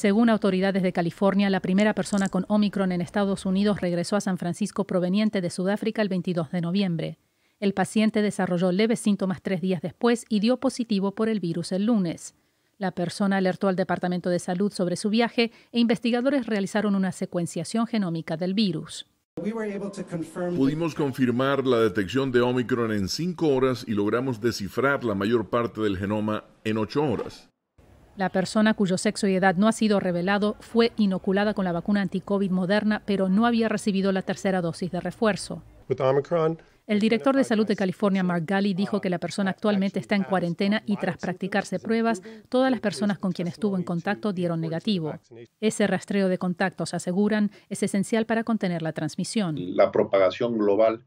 Según autoridades de California, la primera persona con Omicron en Estados Unidos regresó a San Francisco proveniente de Sudáfrica el 22 de noviembre. El paciente desarrolló leves síntomas tres días después y dio positivo por el virus el lunes. La persona alertó al Departamento de Salud sobre su viaje e investigadores realizaron una secuenciación genómica del virus. Pudimos confirmar la detección de Omicron en cinco horas y logramos descifrar la mayor parte del genoma en ocho horas. La persona cuyo sexo y edad no ha sido revelado fue inoculada con la vacuna anti-COVID moderna, pero no había recibido la tercera dosis de refuerzo. El director de salud de California, Mark Galley, dijo que la persona actualmente está en cuarentena y tras practicarse pruebas, todas las personas con quienes estuvo en contacto dieron negativo. Ese rastreo de contactos, aseguran, es esencial para contener la transmisión. La propagación global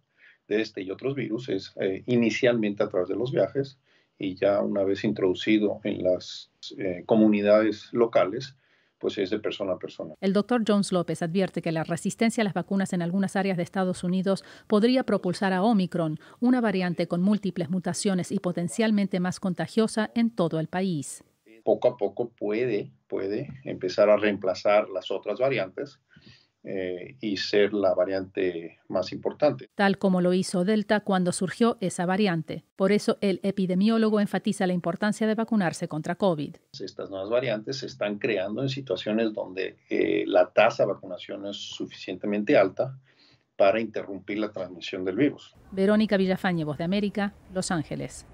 de este y otros virus es eh, inicialmente a través de los viajes, y ya una vez introducido en las eh, comunidades locales, pues es de persona a persona. El doctor Jones López advierte que la resistencia a las vacunas en algunas áreas de Estados Unidos podría propulsar a Omicron, una variante con múltiples mutaciones y potencialmente más contagiosa en todo el país. Poco a poco puede, puede empezar a reemplazar las otras variantes eh, y ser la variante más importante. Tal como lo hizo Delta cuando surgió esa variante. Por eso el epidemiólogo enfatiza la importancia de vacunarse contra COVID. Estas nuevas variantes se están creando en situaciones donde eh, la tasa de vacunación es suficientemente alta para interrumpir la transmisión del virus. Verónica Villafañe, Voz de América, Los Ángeles.